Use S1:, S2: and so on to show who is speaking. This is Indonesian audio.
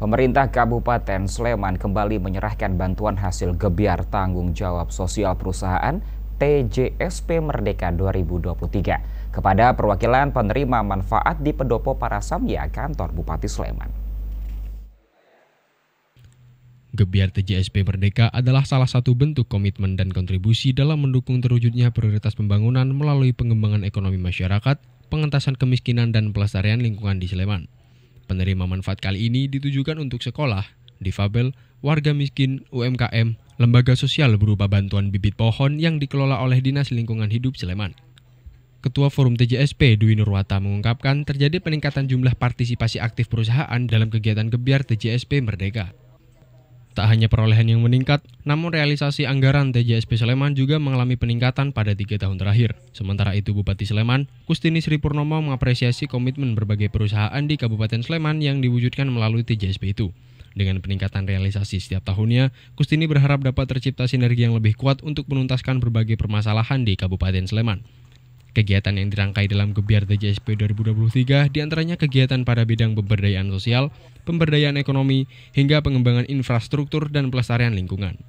S1: Pemerintah Kabupaten Sleman kembali menyerahkan bantuan hasil gebiar tanggung jawab sosial perusahaan TJSP Merdeka 2023 kepada perwakilan penerima manfaat di Pendopo Parasamya kantor Bupati Sleman.
S2: Gebiar TJSP Merdeka adalah salah satu bentuk komitmen dan kontribusi dalam mendukung terwujudnya prioritas pembangunan melalui pengembangan ekonomi masyarakat, pengentasan kemiskinan dan pelestarian lingkungan di Sleman. Penerima manfaat kali ini ditujukan untuk sekolah, difabel, warga miskin, UMKM, lembaga sosial berupa bantuan bibit pohon yang dikelola oleh Dinas Lingkungan Hidup Sleman. Ketua Forum TJSP Dwi Nurwata mengungkapkan terjadi peningkatan jumlah partisipasi aktif perusahaan dalam kegiatan gebiar TJSP Merdeka. Tak hanya perolehan yang meningkat, namun realisasi anggaran TJSP Sleman juga mengalami peningkatan pada tiga tahun terakhir. Sementara itu Bupati Sleman, Kustini Sri Purnomo mengapresiasi komitmen berbagai perusahaan di Kabupaten Sleman yang diwujudkan melalui TJSP itu. Dengan peningkatan realisasi setiap tahunnya, Kustini berharap dapat tercipta sinergi yang lebih kuat untuk menuntaskan berbagai permasalahan di Kabupaten Sleman. Kegiatan yang dirangkai dalam Gebiar TJSP 2023 diantaranya kegiatan pada bidang pemberdayaan sosial, pemberdayaan ekonomi, hingga pengembangan infrastruktur dan pelestarian lingkungan.